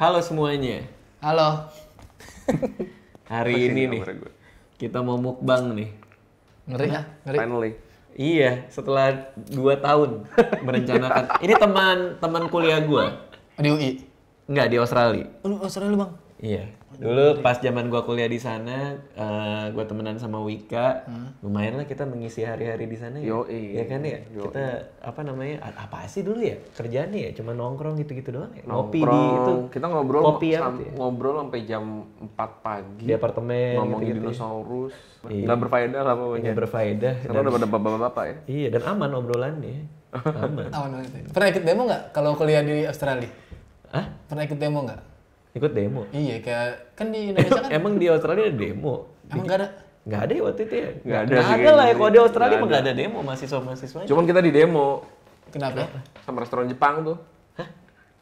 Halo semuanya. Halo. Hari ini nih kita mau mukbang nih. Ngeri ya, ngeri. Finally. Iya, setelah 2 tahun merencanakan. ini teman teman kuliah gua. Di UI. Enggak, di Australia. Oh, Australia, Bang. Iya. Dulu pas zaman gua kuliah di sana, uh, gua temenan sama Wika. Hmm? Lumayan lah kita mengisi hari-hari di sana ya. Yoi. Ya kan ya? Yoi. Kita apa namanya? Apa sih dulu ya? kerjaan ya cuma nongkrong gitu-gitu doang ya. Nongkrong. Ngopi di itu. Kita ngobrol kopi ya. ngobrol sampai jam 4 pagi. Di apartemen ngomongin gitu, gitu dinosaurus. Iya. Enggak berfaedah lah pokoknya. Enggak iya, berfaedah. Karena udah pada bapak-bapak ya. Iya, dan aman obrolannya. Aman. aman. Pernah ikut demo nggak kalau kuliah di Australia? Hah? Pernah ikut demo nggak? Ikut demo. Iya, kayak kan di Indonesia kan. emang di Australia ada demo? Emang gak ada? Gak ada ya waktu itu ya? Gak ada. Nggak ada lah ya. Kalau di Australia emang gak ada demo mahasiswa mahasiswa Cuman kita di demo. Kenapa? Sama restoran Jepang tuh. Hah?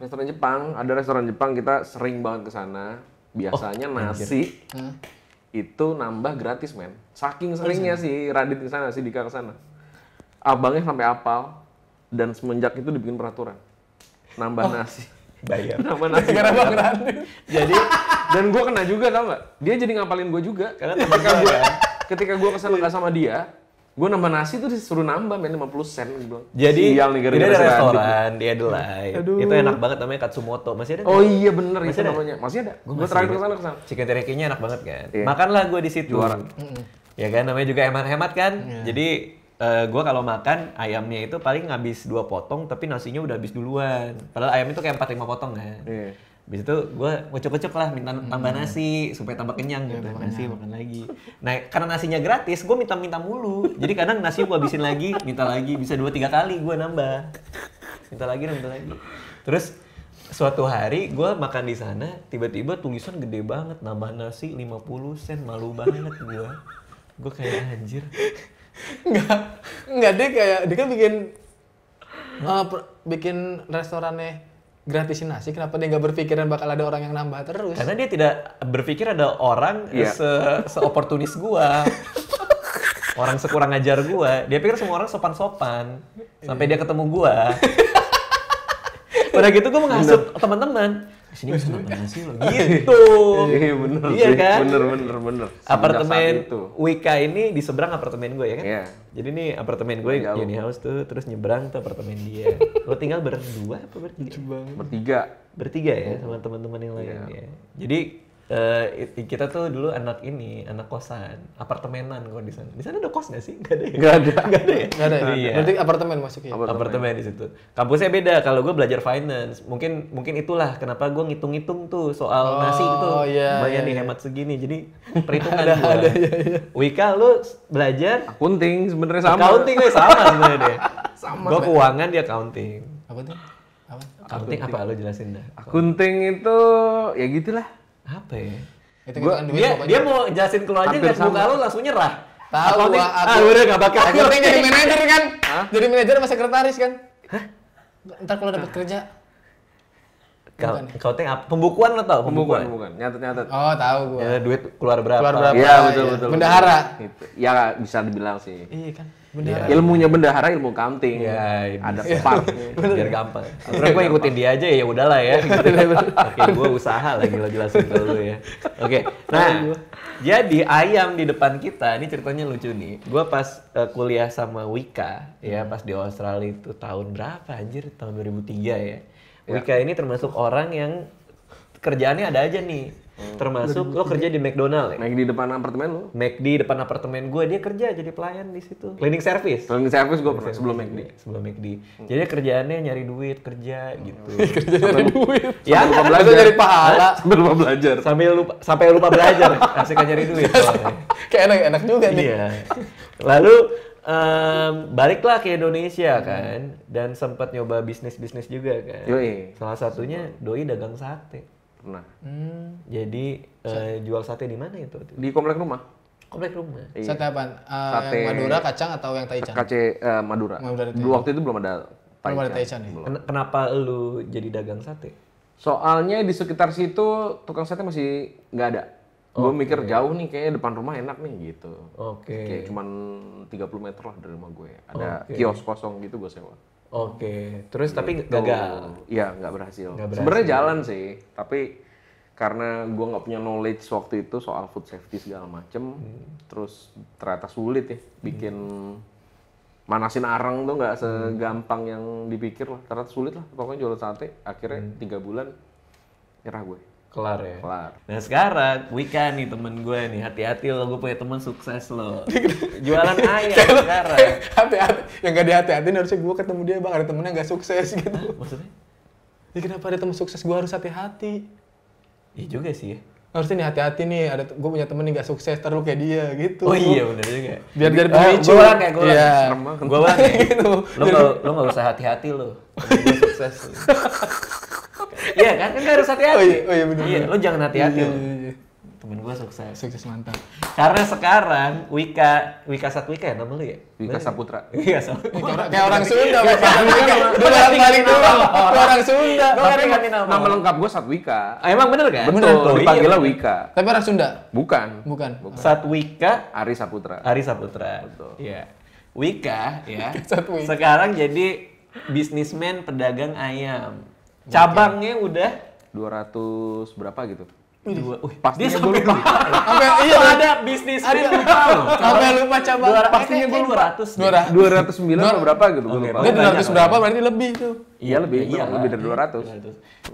Restoran Jepang, ada restoran Jepang kita sering banget ke sana. Biasanya oh, nasi itu nambah gratis, men. Saking seringnya sih Radit ke sana, si Dika ke sana. Abangnya sampai apal dan semenjak itu dibikin peraturan. Nambah oh. nasi bayar nama nasi karena gratis jadi dan gue kena juga tau gak? dia jadi ngapalin gue juga karena ketika gue kan? ketika gue kesana nggak sama dia gue nambah nasi tuh disuruh nambah minimal 50 sen Jadi yang nih, gara -gara ada restoran, dia Adelaide Itu enak banget namanya Katsumoto. Masih ada? Oh iya bener masih itu namanya. Masih ada. Gue terakhir kesana kesana. Chicken teriyaki-nya enak banget kan. Iya. Makanlah gue di situ. Juara. Mm Ya kan namanya juga hemat-hemat kan. Yeah. Jadi uh, eh, gue kalau makan ayamnya itu paling ngabis dua potong tapi nasinya udah habis duluan padahal ayam itu kayak empat lima potong kan yeah. Habis itu gue ngecek-ngecek lah minta hmm. tambah hmm. nasi supaya tambah kenyang gitu. Iya, nasi nah. makan lagi. Nah karena nasinya gratis, gue minta-minta mulu. Jadi kadang nasi gue habisin lagi, minta lagi. Bisa dua tiga kali gue nambah. Minta lagi, minta lagi. Terus suatu hari gue makan di sana, tiba-tiba tulisan gede banget. Nambah nasi 50 sen, malu banget gue. Gue kayak anjir Enggak, enggak dia kayak dia kan bikin uh, bikin restorannya gratisin nasi, kenapa dia nggak berpikiran bakal ada orang yang nambah terus? Karena dia tidak berpikir ada orang yeah. se seoportunis gua. orang sekurang ajar gua. Dia pikir semua orang sopan-sopan. Sampai iya. dia ketemu gua. pada gitu gua menghasut teman-teman kesini bisa apa sih lo? Iya, gitu. Iya, iya bener. Iya kan? Bener bener bener. Apartemen Wika ini di seberang apartemen gue ya kan? Iya. Jadi nih apartemen gue Uni House tuh terus nyebrang tuh apartemen dia. lo tinggal berdua apa bertiga? Bertiga. Bertiga ya iya. sama teman-teman yang lain ya. Jadi Uh, kita tuh dulu anak ini, anak kosan, apartemenan kok di sana. Di sana ada kos nggak sih? Nggak ada. Ya? Nggak ada. Nggak ada. Ya? ada. Ya? Iya. Nanti apartemen masuknya. Ya? Apartemen, apartemen di situ. Kampusnya beda. Kalau gue belajar finance, mungkin mungkin itulah kenapa gue ngitung-ngitung tuh soal oh, nasi itu. Iya, Banyak iya, dihemat iya. segini. Jadi perhitungan ada, gua. Ada, iya, iya. Wika lu belajar accounting sebenarnya sama. Accounting deh sama sebenarnya deh. sama. Gue keuangan dia accounting. Apa tuh? Apa? Accounting, accounting apa lo jelasin dah? Accounting itu ya gitulah apa ya? Itu kan gua, dia, dia mau jelasin keluar aja nggak buka lo langsung nyerah. Tahu gua aku. Ah, udah enggak bakal. Aku jadi manajer kan. Hah? Jadi manajer sama sekretaris kan. Hah? Ntar kalau dapat kerja kau kau apa? Pembukuan lo tau? Pembukuan, pembukuan. Nyatet-nyatet. Oh, tahu gue. Ya, duit keluar berapa? Keluar berapa? Iya, betul, ya. betul. Bendahara. Gitu. Ya bisa dibilang sih. Iya kan. Bendahara. Ya. Ilmunya bendahara ilmu kamping. Iya, ada ya. Biar gampang. Terus gue ikutin dia aja ya udahlah ya. Gitu. Oke, gue usaha lagi lo jelasin dulu ya. Oke. Nah, jadi ayam di depan kita ini ceritanya lucu nih. Gue pas uh, kuliah sama Wika ya, hmm. pas di Australia itu tahun berapa anjir? Tahun 2003 ya Yeah. Wika ini termasuk orang yang kerjaannya ada aja nih. Hmm. Termasuk lo kerja di McDonald ya? McD depan apartemen lo? McD depan apartemen gue, dia kerja jadi pelayan di situ. Cleaning service. Cleaning service gue pernah sebelum McD. Sebelum McD. Hmm. Jadi kerjaannya nyari duit, kerja gitu. kerja nyari duit. Ya, lupa belajar. nyari pahala. Sambil lupa belajar. Sambil lupa, sampai lupa belajar. Asik kan nyari duit. Kayak enak-enak juga nih. Iya. Lalu um, baliklah ke Indonesia hmm. kan dan sempat nyoba bisnis-bisnis juga kan. Yui. Salah satunya doi dagang sate. Pernah. Hmm. Jadi uh, jual sate di mana itu? Di komplek rumah. Komplek rumah. Iya. Sate apa? Uh, eh, sate yang Madura kacang atau yang Taichan? Kace uh, Madura. Madura Dulu waktu itu belum ada Taichan. Belum ada Taichan ya. Belum. Kenapa lu jadi dagang sate? Soalnya di sekitar situ tukang sate masih nggak ada Gue mikir jauh nih kayaknya depan rumah enak nih gitu. Oke. Okay. Kayak cuman 30 meter lah dari rumah gue. Ada okay. kios kosong gitu gue sewa. Oke. Okay. Terus gitu. tapi gagal. Iya, nggak berhasil. berhasil. Sebenarnya jalan sih, tapi karena gue nggak punya knowledge waktu itu soal food safety segala macem, hmm. terus ternyata sulit ya bikin hmm. manasin arang tuh nggak hmm. segampang hmm. yang dipikir lah, ternyata sulit lah pokoknya jual sate. Akhirnya hmm. tiga hmm. bulan nyerah gue kelar ya kelar nah sekarang weekend nih temen gue nih hati-hati lo gue punya temen sukses lo jualan ayam sekarang hati-hati yang gak dihati-hati harusnya gue ketemu dia bang ada temennya gak sukses gitu Hah? maksudnya ya kenapa ada temen sukses gue harus hati-hati iya juga sih ya harusnya nih hati-hati nih ada gue punya temen yang gak sukses terus kayak dia gitu oh iya benar juga ya. biar dari pemicu gue kayak gue Iya. gue lah. gitu lo gak, lo gak usah hati-hati lo sukses Iya kan? Kan harus hati-hati. Oh iya, oh, iya benar. Iya, lo jangan hati-hati. Iya, iya, iya, iya. Temen gue sukses. Sukses mantap. Karena sekarang Wika Wika Satwika ya nama lu ya? Wika Saputra. Iya, Saputra. Kayak orang Sunda, Mas. Udah balik balik doang. orang Sunda. Gue kan ganti nama. Nama lengkap gue Satwika. Ah, emang bener kan? Bener tuh. Oh, iya, dipanggilnya Wika. Tapi orang Sunda? Bukan. Bukan. Satwika Ari Saputra. Ari Saputra. Betul. Iya. Wika ya. Sekarang jadi bisnismen pedagang ayam. Cabangnya udah 200 berapa gitu. Dua, uh, dia sampai lupa. Sampai iya oh, ada bisnis. Ada lupa Sampai lupa cabang. Eh, pastinya gue dua ratus sembilan atau berapa gitu gue okay, lupa. Dia ratus berapa berarti lebih tuh. Iya lebih, iya, iya lebih dari iya. dua ratus.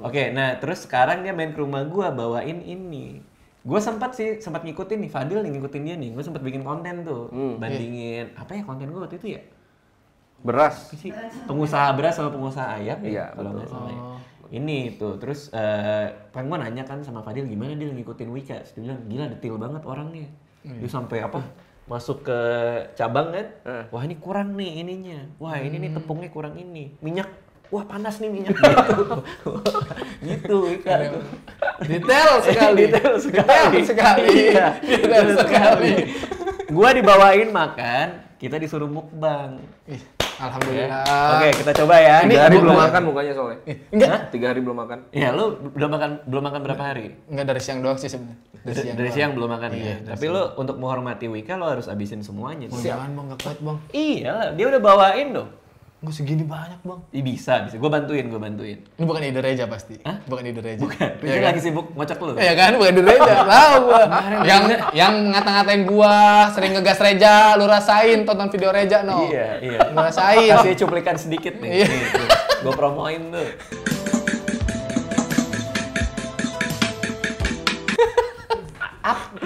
Oke, nah terus sekarang dia main ke rumah gue bawain ini. Gue sempat sih sempat ngikutin nih Fadil nih ngikutin dia nih. Gue sempat bikin konten tuh, hmm. bandingin apa ya konten gue waktu itu ya? beras pengusaha beras sama pengusaha ayam ya, iya, ya kalau nggak salah ya oh. ini itu terus uh, eh, pengen kan nanya kan sama Fadil gimana dia ngikutin Wika dia bilang gila detail banget orangnya hmm. dia sampai apa masuk ke cabang kan uh. wah ini kurang nih ininya wah ini nih hmm. tepungnya kurang ini minyak wah panas nih minyak gitu iya. gitu Wika iya. detail sekali detail sekali detail sekali detail sekali gua dibawain makan kita disuruh mukbang Alhamdulillah. Oke, kita coba ya. Ini tiga hari belum makan mukanya soalnya. Eh, enggak. Hah? Tiga hari belum makan. Iya, lu belum makan belum makan berapa hari? Enggak dari siang doang sih sebenarnya. Dari, siang, dari siang belum makan iya, ya. Tapi lu untuk menghormati Wika lu harus abisin semuanya. Oh, jangan mau gak bang. Iya, dia udah bawain dong. Gue segini banyak bang. Ih, bisa, bisa. Gue bantuin, gue bantuin. Ini bukan ide Reja pasti. Hah? Bukan ide Reja. Bukan. Reja ya kan? lagi sibuk ngocok lu. Iya kan, bukan ide Reja. Tahu gue. yang yang ngata-ngatain gue, sering ngegas Reja, lu rasain tonton video Reja no. Iya, iya. Lu rasain. Kasih cuplikan sedikit nih. Iya. gue promoin tuh.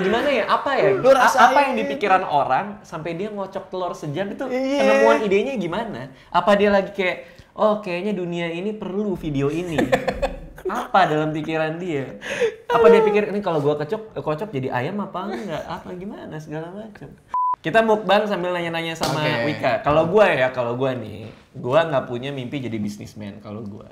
gimana ya apa ya lu apa yang dipikiran orang sampai dia ngocok telur sejam itu yeah. penemuan idenya gimana apa dia lagi kayak oh kayaknya dunia ini perlu video ini apa dalam pikiran dia apa dia pikir ini kalau gua kecok kocok jadi ayam apa enggak apa gimana segala macam kita mukbang sambil nanya-nanya sama okay. Wika. Kalau gue ya, kalau gue nih, gue nggak punya mimpi jadi bisnismen. Kalau gue,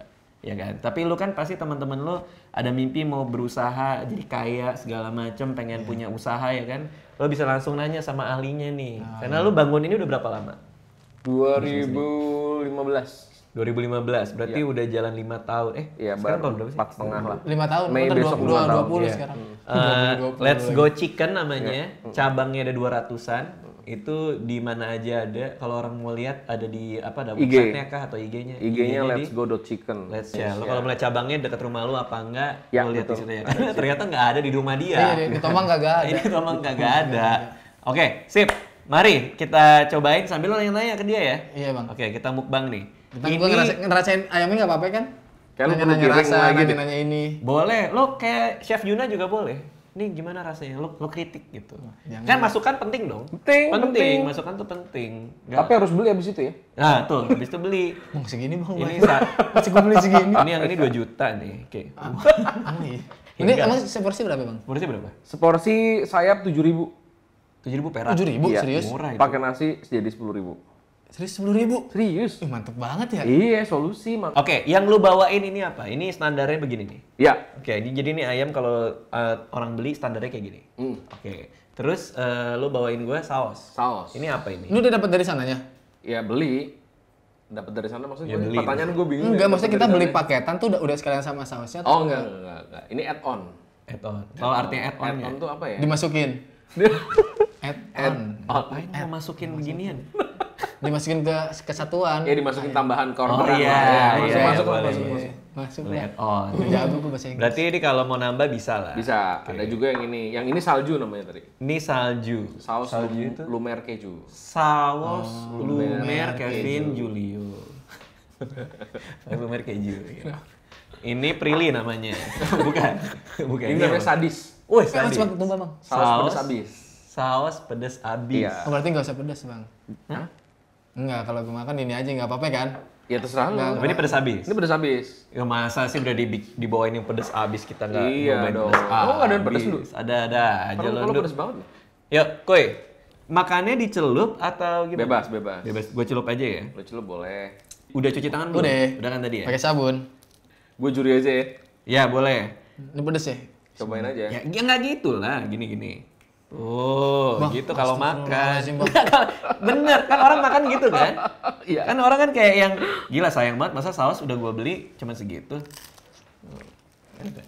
ya kan tapi lu kan pasti teman-teman lu ada mimpi mau berusaha jadi kaya segala macem pengen yeah. punya usaha ya kan lu bisa langsung nanya sama ahlinya nih ah, karena iya. lu bangun ini udah berapa lama 2015 2015 berarti yeah. udah jalan lima tahun eh yeah, sekarang tahun berapa sih empat setengah lah lima tahun Mei besok dua puluh iya. sekarang uh, let's go chicken namanya yeah. cabangnya ada dua ratusan itu di mana aja ada kalau orang mau lihat ada di apa ada website-nya kah atau IG-nya IG-nya IG let's go chicken let's ya lo kalau melihat cabangnya dekat rumah lu apa enggak ya, lihat di sana ya ternyata enggak ada di rumah dia ini iya, Tomang nggak ada ini Tomang nggak ada oke sip Mari kita cobain sambil lo nanya-nanya ke dia ya. Iya bang. Oke kita mukbang nih. Kita ini... gue ngerasain, ngerasain ayamnya nggak apa-apa kan? Kan nanya-nanya rasa, nanya-nanya ini. Boleh. Lo kayak Chef Yuna juga boleh nih gimana rasanya lo lo kritik gitu Yang nah, kan masukan penting dong penting penting, penting. masukan tuh penting Gak. tapi harus beli abis itu ya nah tuh abis itu beli bang segini bang ini masih gue beli segini ini yang ini dua juta nih oke okay. Ah, iya. ini emang seporsi berapa bang seporsi berapa seporsi sayap tujuh ribu tujuh ribu perak tujuh ribu iya. serius pakai nasi jadi sepuluh ribu Serius sepuluh ribu? Serius. Ih, mantep banget ya. Iya, solusi. Oke, okay, yang lu bawain ini apa? Ini standarnya begini nih? Ya, Oke, okay, jadi ini ayam kalau uh, orang beli standarnya kayak gini. Mm. Oke. Okay. Terus uh, lu bawain gue saus. Saus. Ini apa ini? Lu udah dapat dari sananya? Ya beli. Dapat dari sana maksudnya? Ya, beli. Pertanyaan gue bingung. Enggak, ya, maksudnya kita beli sana. paketan tuh udah, udah sekalian sama sausnya? Oh enggak, enggak, enggak, Ini add on. Add on. Kalau oh, artinya add on Add on ya? tuh apa ya? Dimasukin. add on. Add masukin beginian? dimasukin ke kesatuan. Iya, dimasukin tambahan korporat. Oh iya, ya, iya, masuk, iya, masuk, iya, masuk, masuk, Let ya. on. Jago gue bahasa Inggris. Berarti ini kalau mau nambah bisa lah. Bisa. Okay. Ada juga yang ini. Yang ini salju namanya tadi. Ini salju. Saus salju lum, itu? lumer keju. Saus oh, lumer, lumer Kevin keju. Julio. Eh, lumer keju. Iya. Ini Prilly namanya. bukan. Bukan. Ini namanya iya, sadis. Wih, kan sadis. Bang, tumpah, bang. Saus, saus pedas abis. Saus pedas abis. Iya. Oh, berarti nggak usah pedas, Bang. Hah? Enggak, kalau gue makan ini aja nggak apa-apa kan? Ya terserah lu. Tapi ini pedes habis. Ini pedes habis. Ya masa sih udah di, dibawain yang pedes habis kita nggak iya dong. pedes Oh enggak ada pedes lu? Ada ada aja lu. Kalau pedes banget. Yuk, ya, koi. Makannya dicelup atau gimana? Bebas, bebas. Bebas. Gue celup aja ya. Lu celup boleh. Udah cuci tangan belum? Udah. Udah kan tadi ya? Pakai sabun. Gue juri aja ya. Ya boleh. Ini pedes ya? Cobain aja. Ya, ya nggak gitu lah, gini-gini. Oh, Wah, gitu kalau makan. Bener, kan orang makan gitu kan? Iya. Kan orang kan kayak yang gila sayang banget masa saus udah gua beli cuma segitu. Iya,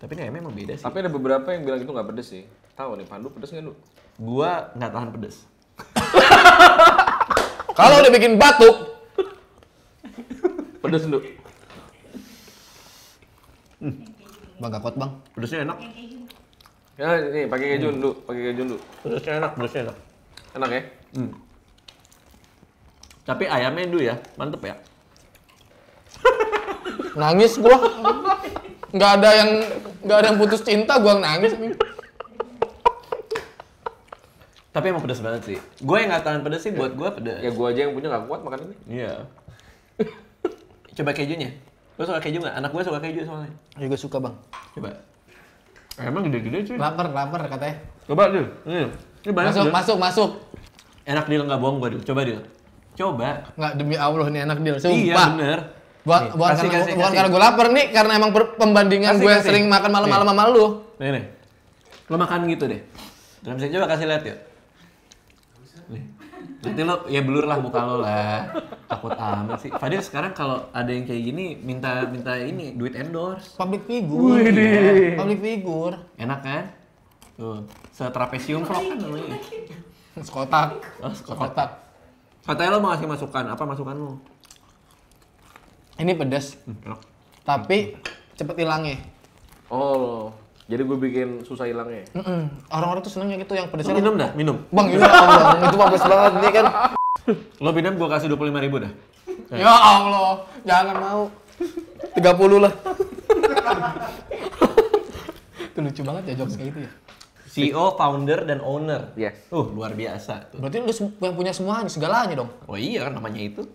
Tapi ini memang beda sih. Tapi ada beberapa yang bilang itu nggak pedes sih. Tahu nih Pandu pedes nggak lu? Gua nggak tahan pedes. kalau udah bikin batuk, pedes lu. Bang gak kuat bang. Pedesnya enak. Ya, ini pakai keju hmm. dulu, pakai keju dulu. Pedasnya enak, pedasnya enak. Enak ya? Hmm. Tapi ayamnya dulu ya, mantep ya. Nangis gua. Nggak ada yang nggak ada yang putus cinta, gua nangis. Tapi emang pedas banget sih. Gue yang nggak tahan pedas sih, buat gue pedas. Ya gue aja yang punya nggak kuat makan ini. Iya. Coba kejunya. Lo suka keju nggak? Anak gue suka keju soalnya. Juga suka bang. Coba. Emang gede-gede cuy. Laper, laper katanya. Coba dulu. Ini, ini banyak masuk, dia. masuk, masuk. Enak dia, nggak bohong gue dulu. Coba dulu. Coba. Nggak, demi Allah nih enak dia. Sumpah. Iya, bener. Buat, nih, bukan, kasih, karena, kasih, bukan kasih. karena gue lapar nih, karena emang per, pembandingan kasih, gue kasih. sering makan malam-malam sama lu. Nih, nih. Lo makan gitu deh. Dalam saya coba kasih lihat yuk. Nanti lo ya blur lah muka lo lah. Takut amat sih. Fadil sekarang kalau ada yang kayak gini minta minta ini duit endorse. Public figure. Ya. Public figure. Enak kan? Tuh, setrapesium kok kan namanya. Iya, iya. Sekotak. Oh, sekotak. Katanya lo mau ngasih masukan, apa masukan lo? Ini pedas. Hmm, enak. Tapi cepet hilangnya. Oh. Jadi gue bikin susah hilangnya. Mm -mm. Orang-orang tuh senengnya gitu yang pedesnya. minum dah, minum. Bang, minum. bang. itu bagus banget nih kan. Lo minum gue kasih dua puluh lima ribu dah. Eh. Ya Allah, jangan mau. Tiga puluh lah. itu lucu banget ya jokes kayak gitu ya. CEO, founder, dan owner. Yes. Uh, luar biasa. Tuh. Berarti lu yang punya semuanya, segalanya dong. Oh iya kan namanya itu.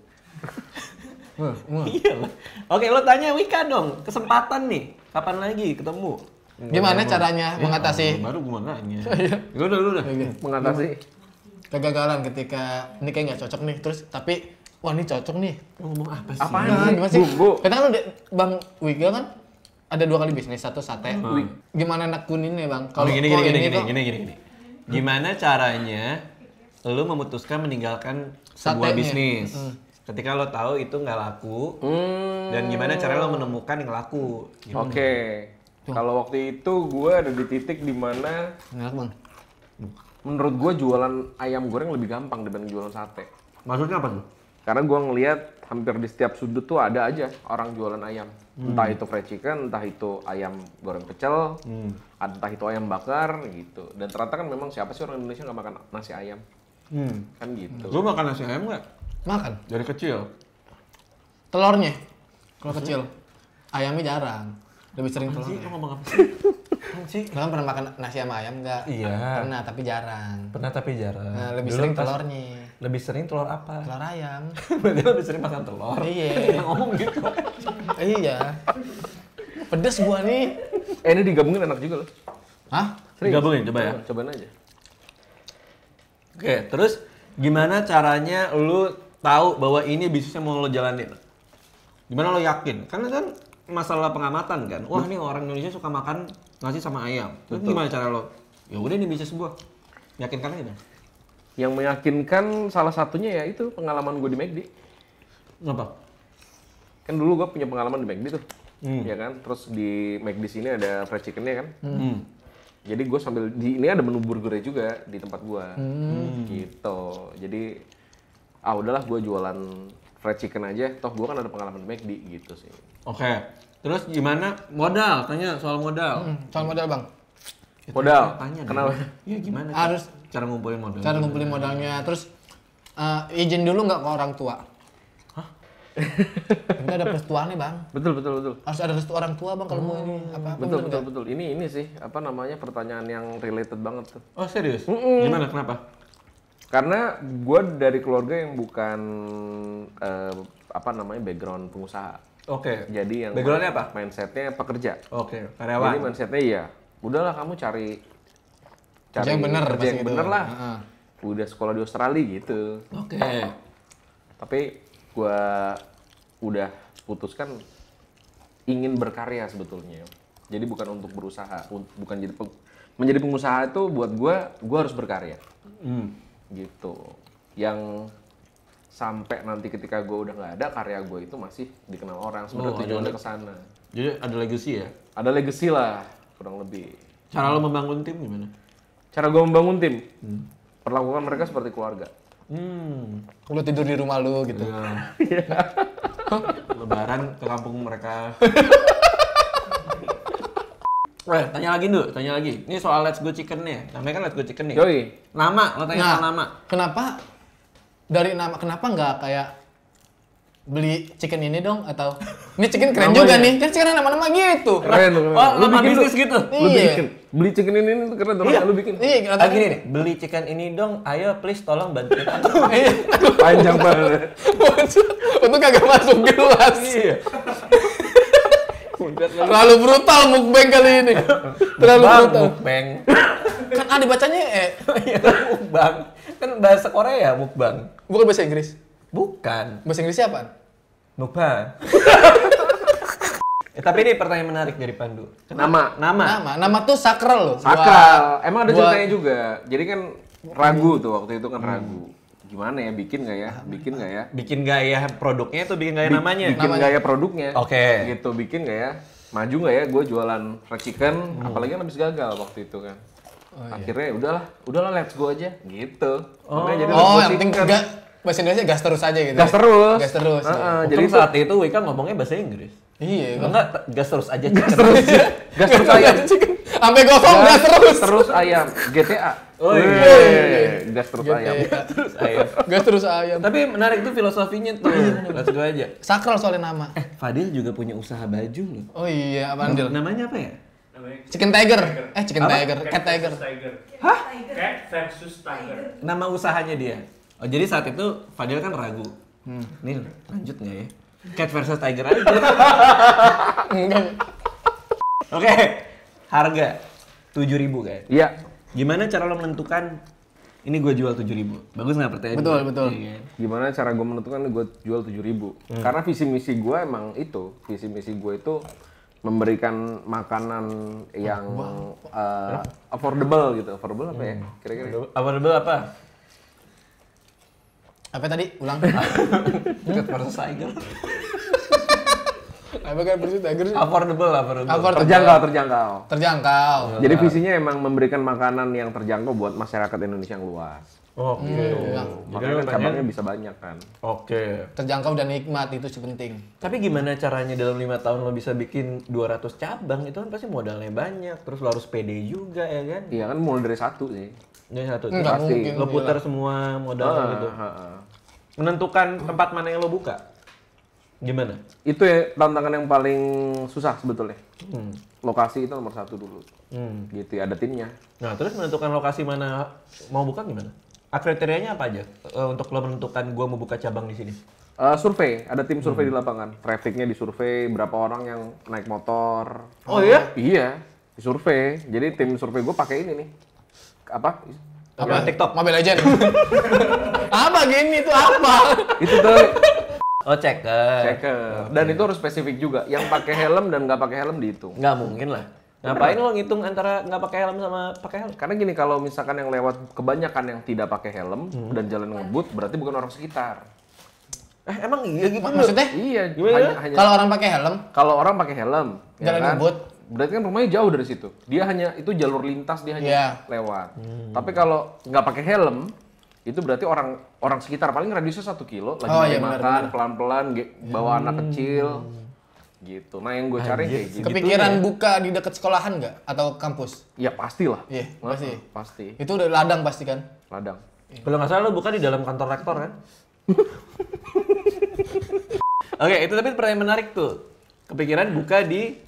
Iya lah. Oke, lo tanya Wika dong. Kesempatan nih. Kapan lagi ketemu? Gimana iya, caranya iya, iya. ya, mengatasi? Baru gue nanya. Gue udah, udah. Mengatasi kegagalan ketika ini kayak nggak cocok nih, terus tapi wah ini cocok nih. Ngomong apa sih? Apaan nah, gimana sih? Bu, Kita kan udah Bang Wiga kan ada dua kali bisnis, satu sate. Hmm. Gimana nekunin nih Bang? Kalau gini, gini, gini, gini, gini, gini, gini. Gimana caranya lu memutuskan meninggalkan sebuah bisnis? Hmm ketika lo tahu itu nggak laku hmm. dan gimana caranya lo menemukan yang laku oke okay. Kalau waktu itu gue ada di titik dimana enak Menurut gue jualan ayam goreng lebih gampang dibanding jualan sate. Maksudnya apa tuh? Karena gue ngelihat hampir di setiap sudut tuh ada aja orang jualan ayam. Hmm. Entah itu fried chicken, entah itu ayam goreng pecel, hmm. entah itu ayam bakar gitu. Dan ternyata kan memang siapa sih orang Indonesia nggak makan nasi ayam? Hmm. Kan gitu. Gue makan nasi ayam nggak? Makan. Dari kecil. Telurnya. Kalau kecil. Ayamnya jarang lebih sering telur. Sih, ya. ngomong apa sih? Kalian pernah makan nasi sama ayam enggak? Iya. Pernah tapi jarang. Pernah tapi jarang. Nah, lebih Dulu sering telurnya. Lebih sering telur apa? Telur ayam. Berarti lebih sering makan telur. Iya. ngomong gitu. iya. Pedes gua nih. Eh ini digabungin enak juga loh. Hah? Sering. Gabungin coba ya. Cobain aja. Oke, terus gimana caranya lu tahu bahwa ini bisnisnya mau lo jalanin? Gimana lo yakin? Karena kan masalah pengamatan kan. Wah, ini orang Indonesia suka makan nasi sama ayam. Terus gimana cara lo? Ya udah ini bisa sebuah Meyakinkan aja dong. Yang meyakinkan salah satunya ya itu pengalaman gue di McD. Kenapa? Kan dulu gue punya pengalaman di McD tuh. Hmm. Ya kan? Terus di McD sini ada fresh chickennya kan. Hmm. hmm. Jadi gue sambil di ini ada menu burger juga di tempat gue. Hmm. Gitu. Jadi ah udahlah gue jualan fried chicken aja toh gue kan ada pengalaman McD gitu sih oke okay. terus gimana modal tanya soal modal hmm, soal modal bang modal tanya kenapa ya gimana harus cara ngumpulin modal cara ngumpulin modalnya terus uh, izin dulu nggak ke orang tua Hah? Gak ada nih bang. Betul betul betul. Harus ada restu orang tua bang kalau oh. mau ini oh. apa apa. Betul betul gak? betul. Ini ini sih apa namanya pertanyaan yang related banget tuh. Oh serius? Mm -mm. Gimana kenapa? Karena gue dari keluarga yang bukan uh, apa namanya background pengusaha. Oke. Okay. Jadi yang backgroundnya apa? Mindsetnya pekerja. Oke. Okay. Karyawan. Jadi mindsetnya iya. Udahlah kamu cari cari yang bener, kerja yang bener gitu. lah. Uh Udah sekolah di Australia gitu. Oke. Okay. Tapi gue udah putuskan ingin berkarya sebetulnya. Jadi bukan untuk berusaha, bukan jadi pe menjadi pengusaha itu buat gue, gue harus berkarya. Hmm gitu yang sampai nanti ketika gue udah nggak ada karya gue itu masih dikenal orang sebenarnya oh, tujuannya ke sana jadi ada legacy ya ada legacy lah kurang lebih cara lo membangun tim gimana cara gue membangun tim hmm. perlakukan mereka seperti keluarga hmm lo tidur di rumah lo gitu ya. lebaran ke kampung mereka Eh, tanya lagi dulu, tanya lagi. Ini soal Let's Go Chicken nih. Namanya kan Let's Go Chicken nih. Yoi. Nama, lo tanya nah, soal nama. Kenapa dari nama kenapa nggak kayak beli chicken ini dong atau ini chicken keren nama juga ya? nih kan sekarang nama-nama gitu keren oh, lu bikin bisnis gitu iya. lu iya. bikin beli chicken ini itu keren dong iya. lu bikin iya kata ah, gini nih beli chicken ini dong ayo please tolong bantu iya. panjang banget untuk kagak masuk gelas iya Terlalu brutal mukbang kali ini. Terlalu bang, brutal. Mukbang. Kan ada ah, bacanya eh. Oh iya, mukbang. Kan bahasa Korea mukbang. Bukan bahasa Inggris. Bukan. Bahasa Inggris siapa Mukbang. Eh, tapi ini pertanyaan menarik dari Pandu. Nama. Nama. Nama. Nama tuh sakral loh. Sakral. Emang ada buat... ceritanya juga. Jadi kan ragu tuh waktu itu kan ragu. Hmm gimana ya, ya? bikin nggak ya bikin nggak ya bikin gaya produknya itu bikin gaya ya namanya bikin namanya. gaya produknya oke okay. gitu bikin nggak ya maju nggak ya gue jualan fried chicken hmm. apalagi kan habis gagal waktu itu kan oh, iya. akhirnya iya. udahlah udahlah let's go aja gitu oh, jadi oh yang penting kan. gak, bahasa Indonesia gas terus aja gitu ya? gas terus gas terus uh, uh, ya. jadi saat itu, Wika ngomongnya bahasa Inggris iya, iya. enggak gas terus aja gas terus gas terus ayam sampai gosong gas terus terus ayam GTA Oh iya. Gas terus gitu ya. ayam. Gas terus ayam. Tapi menarik tuh filosofinya tuh. Gas dua iya. aja. Sakral soalnya nama. Eh, Fadil juga punya usaha baju loh. Oh iya, apa Fadil? Namanya apa ya? Chicken Tiger. Eh, Chicken apa? Tiger. Cat Tiger. Hah? Cat versus Tiger. Nama usahanya dia. Oh, jadi saat itu Fadil kan ragu. Hmm. Nih, lanjut nggak ya? Cat versus Tiger aja. Oke, okay. harga tujuh ribu guys. Iya. Gimana cara lo menentukan ini gue jual tujuh ribu bagus nggak pertanyaan betul gue? betul iya, iya. gimana cara gue menentukan gue jual tujuh ribu hmm. karena visi misi gue emang itu visi misi gue itu memberikan makanan yang wow. uh, eh, affordable gitu affordable apa ya hmm. kira-kira affordable apa apa tadi ulang dekat versus idol kan? apa kan bersih tiger sih? Affordable, affordable. affordable. Terjangkau, terjangkau. Terjangkau. Jadi visinya emang memberikan makanan yang terjangkau buat masyarakat Indonesia yang luas. Oh, oke. Okay. Hmm. Iya. Makanya kan cabangnya bisa banyak kan. Oke. Okay. Terjangkau dan nikmat itu sih penting. Tapi gimana caranya dalam lima tahun lo bisa bikin 200 cabang itu kan pasti modalnya banyak. Terus lo harus pede juga ya kan? Iya kan mulai dari satu sih. Dari satu. Enggak pasti. Mungkin, lo putar semua modal ah, gitu. Ah, ah. Menentukan tempat mana yang lo buka? Gimana? Itu ya tantangan yang paling susah sebetulnya. Hmm. Lokasi itu nomor satu dulu. Hmm. Gitu ya, ada timnya. Nah, terus menentukan lokasi mana mau buka gimana? A, ah, kriterianya apa aja uh, untuk lo menentukan gue mau buka cabang di sini? Uh, survei, ada tim survei hmm. di lapangan. Trafficnya disurvei, berapa orang yang naik motor. Oh iya? Iya, disurvei. Jadi tim survei gue pakai ini nih. Apa? Apa? Ya. TikTok, Mobile Legend. apa gini itu apa? itu tuh Oh checker. Checker. Dan itu harus spesifik juga. Yang pakai helm dan nggak pakai helm dihitung. Nggak mungkin lah. Ngapain lo ngitung antara nggak pakai helm sama pakai helm? Karena gini kalau misalkan yang lewat kebanyakan yang tidak pakai helm hmm. dan jalan ngebut berarti bukan orang sekitar. Eh emang iya eh, gitu maksudnya? Iya. Gimana? Hanya, kalau orang pakai helm? Kalau orang pakai helm, ya jalan ya kan? ngebut. Berarti kan rumahnya jauh dari situ. Dia hanya itu jalur lintas dia hanya yeah. lewat. Hmm. Tapi kalau nggak pakai helm, itu berarti orang orang sekitar paling radiusnya satu kilo lagi oh, iya, makan pelan-pelan bawa hmm. anak kecil gitu. Nah yang gue cari kayak gitu. Kepikiran gitu, buka di dekat sekolahan nggak atau kampus? Ya pastilah. Iya yeah, pasti. Pasti. Itu udah ladang pasti kan? Ladang. Yeah. Kalau nggak salah lo buka di dalam kantor rektor kan? Oke okay, itu tapi pertanyaan menarik tuh. Kepikiran buka di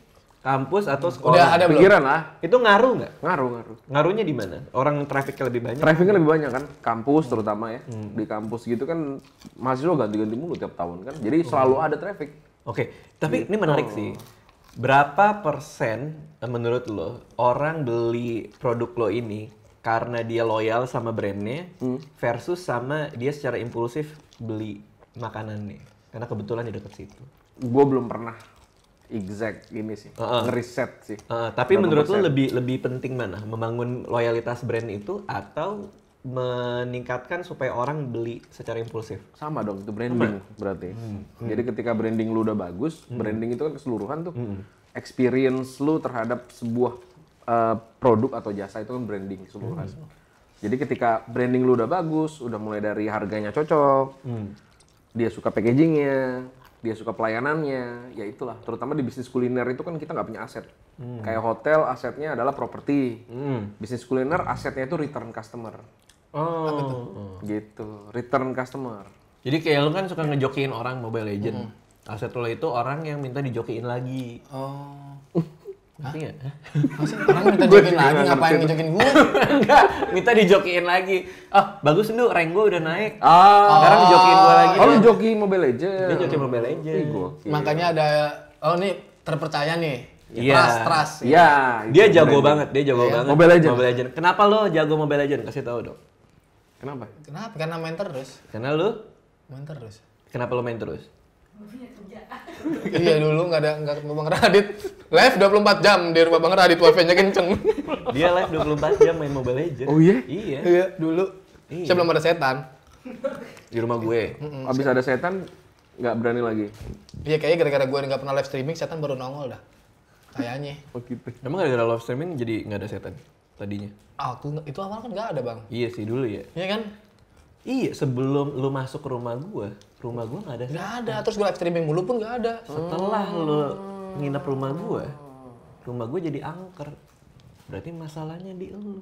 kampus atau hmm. sekolah Udah ada pikiran lah itu ngaruh nggak ngaruh ngaruh ngaruhnya di mana orang trafficnya lebih banyak trafficnya lebih banyak kan kampus terutama ya hmm. di kampus gitu kan mahasiswa ganti-ganti mulu tiap tahun kan jadi selalu hmm. ada traffic oke okay. tapi gitu. ini menarik oh. sih berapa persen eh, menurut lo orang beli produk lo ini karena dia loyal sama brandnya hmm. versus sama dia secara impulsif beli makanan nih karena kebetulan di dekat situ gue belum pernah exact ini sih, uh-uh. ngeriset sih. Uh, tapi menurut lo lebih lebih penting mana? Membangun loyalitas brand itu atau meningkatkan supaya orang beli secara impulsif? Sama dong, itu branding Sama. Ya? berarti. Hmm. Hmm. Jadi ketika branding lu udah bagus, hmm. branding itu kan keseluruhan tuh. Hmm. Experience lu terhadap sebuah uh, produk atau jasa itu kan branding keseluruhan. Hmm. Jadi ketika branding lu udah bagus, udah mulai dari harganya cocok, hmm. dia suka packagingnya, dia suka pelayanannya, ya itulah. Terutama di bisnis kuliner itu kan kita nggak punya aset. Hmm. Kayak hotel asetnya adalah properti. Hmm. Bisnis kuliner asetnya itu return customer. Oh. Gitu, return customer. Jadi kayak lo kan suka ngejokiin orang Mobile Legend. Hmm. Aset lo itu orang yang minta dijokiin lagi. Oh. Ngerti gak? Orang minta jokin lagi, ngapain ngejokin gue? Enggak, minta dijokiin lagi. Oh, bagus Ndu, rank gue udah naik. Oh, sekarang dijokiin gue lagi. Oh, joki Mobile Legends. Dia joki Mobile Legends. Makanya ada, oh nih terpercaya nih. Iya. Trust, trust. Iya. Dia jago banget, dia jago iya. banget. Mobile Legends. Mobile Legends. Kenapa lo jago Mobile Legends? Kasih tahu dong. Kenapa? Kenapa? Karena main terus. Karena lo? Main terus. Kenapa lo main terus? iya dulu nggak ada nggak ketemu Bang Radit. Live 24 jam di rumah Bang Radit, wifi-nya kenceng. Dia live 24 jam main Mobile Legends. Oh iya? Iya. Iya, dulu. Iya. Saya ada setan. Di rumah gue. Mm-mm, Abis ada setan nggak berani lagi. Iya, kayaknya gara-gara gue nggak pernah live streaming, setan baru nongol dah. Kayaknya. Oh gitu. Emang gara-gara live streaming jadi nggak ada setan tadinya? Ah, aku itu awal kan nggak ada, Bang. Iya sih dulu ya. Iya kan? Iya, sebelum lu masuk ke rumah gue rumah gue nggak ada. Nggak ada. Terus gue live streaming mulu pun nggak ada. Setelah hmm. lo nginep rumah gue, rumah gue jadi angker. Berarti masalahnya di lo.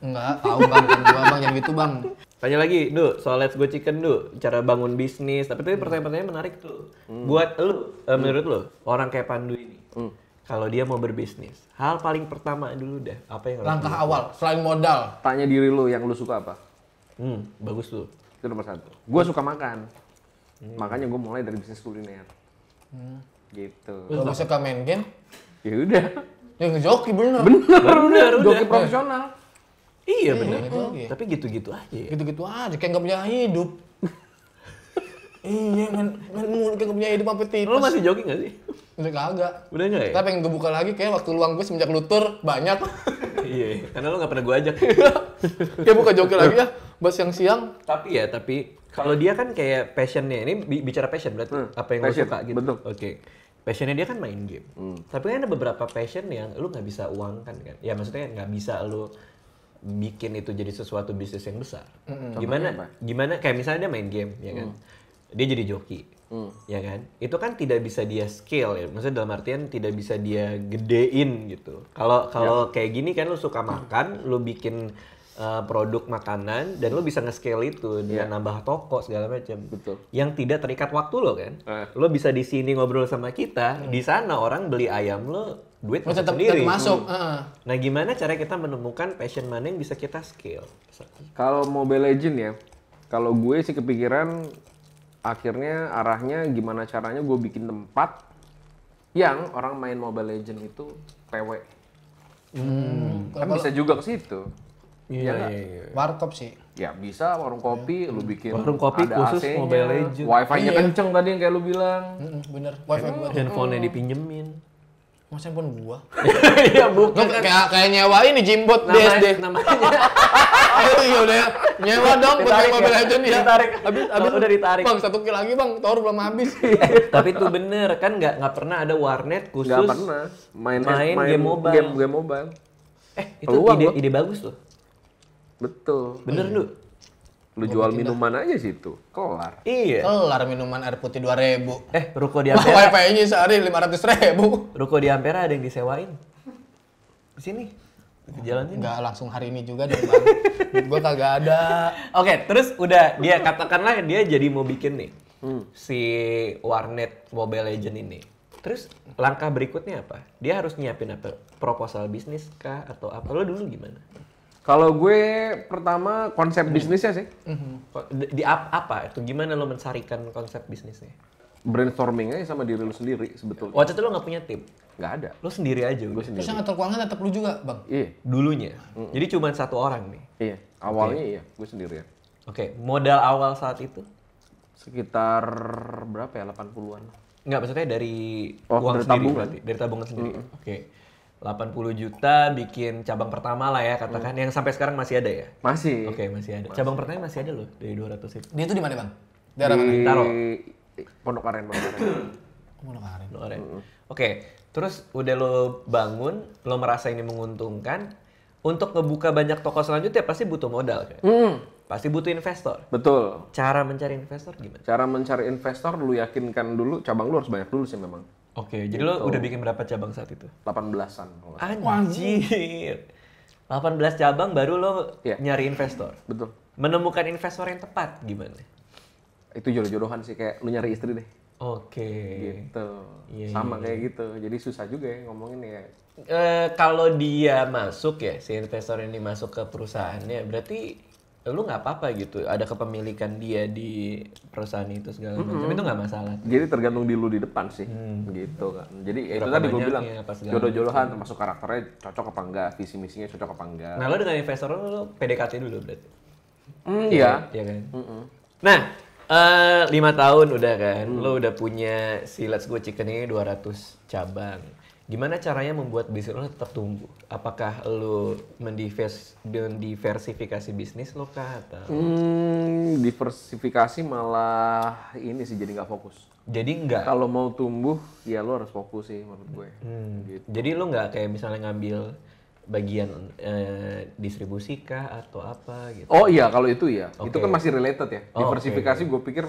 Enggak, tahu bang, gua bang yang gitu bang. Tanya lagi, Du, soal Let's Go Chicken, Du, cara bangun bisnis. Tapi tadi pertanyaan-pertanyaan menarik tuh. Hmm. Buat lu, eh, hmm. menurut lo, orang kayak Pandu ini, hmm. kalau dia mau berbisnis, hal paling pertama dulu deh apa yang Langkah awal, selain modal. Tanya diri lu yang lu suka apa? Hmm, bagus tuh. Itu nomor satu. Gue suka makan. Hmm. Makanya gue mulai dari bisnis kuliner. Hmm. Gitu. Lo suka main game? Ya udah. Ya ngejoki bener. Bener, bener. bener. Joki profesional. Iya, iya bener. Iya, Tapi gitu-gitu aja ya. Gitu-gitu aja, kayak gak punya hidup. iya, main, main mulu kayak gak punya hidup sampe tipes. Lo masih joki gak sih? Udah kagak. Udah gak ya? Tapi pengen gue buka lagi, kayak waktu luang gue semenjak lutur, banyak. iya, karena lu gak pernah gue ajak. kayak buka joki lagi ya, buat yang siang Tapi ya, tapi kalau dia kan kayak passionnya ini bicara passion berarti hmm, apa yang passion, lo suka gitu. Oke. Okay. Passionnya dia kan main game. Hmm. Tapi kan ada beberapa passion yang lu nggak bisa uangkan kan. Ya maksudnya kan nggak bisa lu bikin itu jadi sesuatu bisnis yang besar. Hmm, hmm. gimana? Apa? Gimana? Kayak misalnya dia main game, ya kan. Hmm. Dia jadi joki. Hmm. ya kan itu kan tidak bisa dia scale ya maksudnya dalam artian tidak bisa dia gedein gitu kalau kalau ya. kayak gini kan lu suka makan lu bikin Eh, produk makanan dan lo bisa nge-scale itu dengan iya. nambah toko segala macam. Betul. Yang tidak terikat waktu lo kan. Eh. Lo bisa di sini ngobrol sama kita, hmm. di sana orang beli ayam lo duit masuk tetap, sendiri. Tetap masuk. Hmm. Uh. Nah, gimana cara kita menemukan passion mana yang bisa kita scale? Kalau Mobile Legend ya, kalau gue sih kepikiran akhirnya arahnya gimana caranya gue bikin tempat yang orang main Mobile Legend itu PW. Hmm. Kan bisa juga ke situ. Iya, ya, iya, iya. iya. Wartop sih. Ya bisa warung kopi, lu hmm. bikin warung kopi ada khusus Mobile Legends. Wifi-nya iya. kenceng tadi yang kayak lu bilang. mm bener, wifi gua. Handphone-nya dipinjemin. Masa handphone gua? Iya bukan. Kan. kayak kayak nyewa ini jimbot DSD. Namanya. Ayo iya udah nyewa dong buat main ya? Mobile Legends ya. Ditarik. Habis oh, habis udah ditarik. Bang, satu kilo lagi Bang, tower belum habis. Eh, eh, tapi itu bener kan nggak nggak pernah ada warnet khusus. Main, main, game mobile. Game, game mobile. Eh, itu ide, ide bagus tuh Betul. Bener, hmm. Lu? Iya. lu jual minuman aja situ, kelar. Iya. Kelar minuman air putih 2000. Eh, ruko di Ampera. Wifi-nya sehari 500 ribu. Ruko di Ampera ada yang disewain. Di sini. Di jalan ini. Enggak, langsung hari ini juga deh, Bang. gue kagak ada. Oke, okay, terus udah dia katakanlah dia jadi mau bikin nih. Hmm. Si warnet Mobile Legend ini. Terus langkah berikutnya apa? Dia harus nyiapin apa? Proposal bisnis kah atau apa? Lo dulu gimana? Kalau gue pertama konsep hmm. bisnisnya sih. Hmm. Di, apa itu gimana lo mencarikan konsep bisnisnya? Brainstorming aja sama diri lo sendiri sebetulnya. Waktu itu lo nggak punya tim? Nggak ada. Lo sendiri aja. Gue sendiri. Terus ngatur keuangan tetap lo juga bang? Iya. Dulunya. Mm -mm. Jadi cuma satu orang nih. Iya. Awalnya okay. iya. Gue sendiri ya. Oke. Okay. Modal awal saat itu? Sekitar berapa ya? 80-an. Nggak maksudnya dari oh, uang dari sendiri tabungan. berarti? Dari tabungan sendiri. Mm -hmm. Oke. Okay 80 juta bikin cabang pertama lah ya katakan hmm. yang sampai sekarang masih ada ya? Masih. Oke, okay, masih ada. Masih. Cabang pertama masih ada loh dari 200 itu. Dia itu di mana, Bang? Daerah di... mana? Taro. Pondok Aren, Pondok Aren. Pondok Aren. Pondok Aren. Oke, terus udah lo bangun, lo merasa ini menguntungkan, untuk ngebuka banyak toko selanjutnya pasti butuh modal kan? Hmm. Pasti butuh investor. Betul. Cara mencari investor gimana? Cara mencari investor lu yakinkan dulu cabang lu harus banyak dulu sih memang. Oke, okay, jadi lo gitu. udah bikin berapa cabang saat itu? 18-an. Anjir. 18 cabang baru lo yeah. nyari investor. Betul. Menemukan investor yang tepat gimana? Itu jodoh-jodohan sih kayak lu nyari istri deh. Oke. Okay. Gitu. Yeah, iya, Sama kayak iya. gitu. Jadi susah juga ya ngomongin ya. Uh, kalau dia masuk ya si investor ini masuk ke perusahaannya berarti lu nggak apa-apa gitu ada kepemilikan dia di perusahaan itu segala mm -hmm. macam itu nggak masalah jadi tergantung di lu di depan sih hmm. gitu kan jadi ya itu tadi gue bilang jodoh-jodohan termasuk karakternya cocok apa enggak visi misinya cocok apa enggak nah lu dengan investor lu, lu PDKT dulu berarti mm, iya iya kan mm -mm. nah uh, lima tahun udah kan mm. lu udah punya silat Let's Go Chicken ini 200 cabang gimana caranya membuat bisnis lo tetap tumbuh? Apakah lo mendivers, mendiversifikasi bisnis lo kah? Atau? Hmm, diversifikasi malah ini sih jadi nggak fokus. Jadi nggak? Kalau mau tumbuh ya lo harus fokus sih menurut gue. Hmm. Gitu. Jadi lo nggak kayak misalnya ngambil bagian eh, distribusi kah atau apa gitu? Oh iya kalau itu ya, okay. itu kan masih related ya. Oh, diversifikasi okay. gue pikir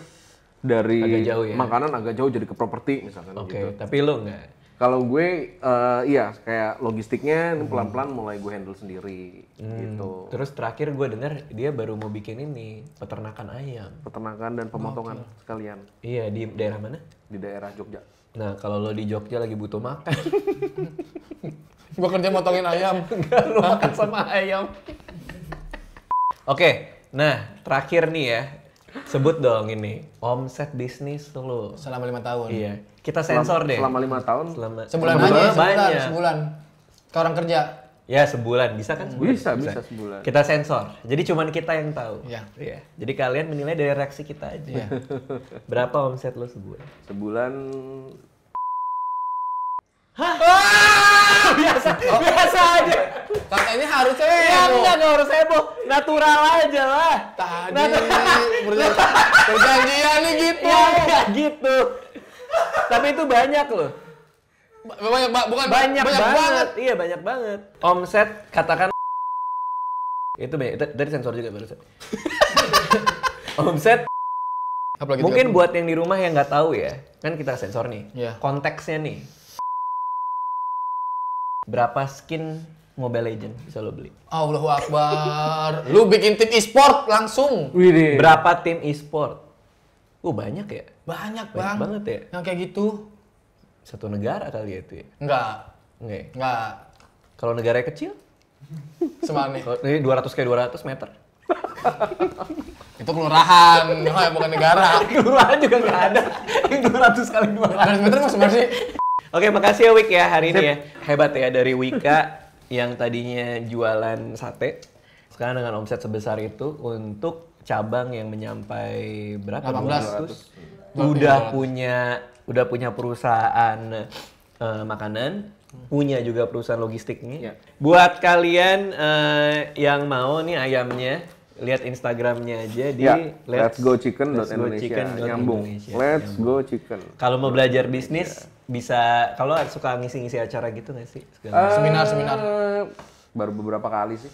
dari agak jauh, ya? makanan agak jauh jadi ke properti misalkan. Oke, okay. gitu. tapi lo nggak? Kalau gue, uh, iya kayak logistiknya hmm. pelan-pelan mulai gue handle sendiri hmm. gitu. Terus terakhir gue dengar dia baru mau bikin ini peternakan ayam. Peternakan dan pemotongan oh, okay. sekalian. Iya di daerah mana? Di daerah Jogja. Nah kalau lo di Jogja lagi butuh makan, gue kerja motongin ayam. Enggak, lo makan sama ayam. Oke, okay, nah terakhir nih ya Sebut dong ini omset bisnis lu selama lima tahun. Iya. Kita sensor selama, deh. Selama lima tahun. Selama sebulan aja sebulan, banyak. sebulan. Ke orang kerja. Ya sebulan bisa kan? Sebulan? Bisa, bisa, bisa sebulan. Kita sensor. Jadi cuman kita yang tahu. Iya. Iya. Jadi kalian menilai dari reaksi kita aja. Ya. Berapa omset lu sebulan? Sebulan. Hah? Ah! biasa, oh. biasa aja. Kata ini harus iya, heboh. Ya enggak, enggak harus heboh. Natural aja lah. Tadi perjanjian nih gitu. Ya ya gitu. Tapi itu banyak loh. Banyak, ba bukan, banyak, banyak banget. banget. Iya, banyak banget. Omset katakan itu banyak, dari sensor juga barusan. Omset Apalagi mungkin buat yang di rumah yang nggak tahu ya, kan kita sensor nih, yeah. konteksnya nih berapa skin Mobile Legend bisa lo beli? Allah Akbar. lu bikin tim e-sport langsung. berapa tim e-sport? Uh banyak ya? Banyak, banyak bang. banget ya? Yang kayak gitu. Satu negara kali ya itu ya? Enggak. Enggak ya? Kalau negara kecil? Semane. Ini 200 kali 200 meter. itu kelurahan, oh, bukan negara. kelurahan juga nggak ada. Yang 200 kali 200 meter maksudnya Oke, makasih ya Wik ya hari Sip. ini ya. Hebat ya dari Wika yang tadinya jualan sate sekarang dengan omset sebesar itu untuk cabang yang menyampai berapa? 18. 200. 200. Udah punya udah punya perusahaan uh, makanan, punya juga perusahaan logistiknya. Ya. Buat kalian uh, yang mau nih ayamnya lihat Instagramnya aja di ya, let's, go chicken let's go chicken let's go chicken kalau mau belajar bisnis iya bisa kalau suka ngisi-ngisi acara gitu nggak sih? Seminar-seminar. Eh, uh, Baru beberapa kali sih.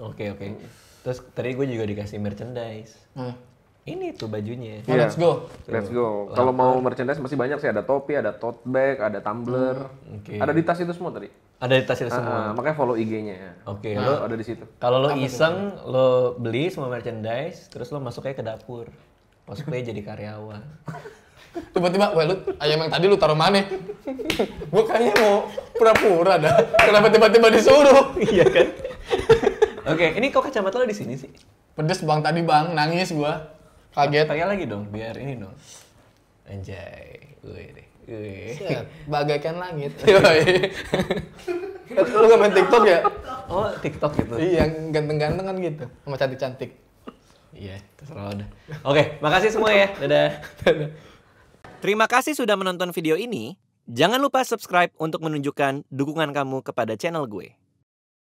Oke okay, oke. Okay. Terus tadi gue juga dikasih merchandise. Hmm. Ini tuh bajunya. Yeah. Iya. let's go. Let's go. Kalau mau merchandise masih banyak sih. Ada topi, ada tote bag, ada tumbler. Hmm, okay. Ada di tas itu semua tadi. Ada di tas itu ah, semua. Uh, makanya follow IG-nya ya. Oke. Okay, nah, ada di situ. Kalau lo iseng, lo beli semua merchandise, terus lo masuknya ke dapur. Cosplay jadi karyawan. tiba-tiba wah lu ayam yang tadi lu taruh mana gue kayaknya mau pura-pura dah kenapa tiba-tiba disuruh iya kan oke okay, ini kok kacamata lo di sini sih pedes bang tadi bang nangis gua kaget tanya lagi dong biar ini dong Enjay, gue deh Siap, bagaikan langit. lu gak main TikTok ya? Oh, TikTok gitu. Iya, yang ganteng-ganteng kan gitu. Sama cantik-cantik. Iya, terserah udah. Oke, okay, makasih semua ya. Dadah. Dadah. Terima kasih sudah menonton video ini. Jangan lupa subscribe untuk menunjukkan dukungan kamu kepada channel gue.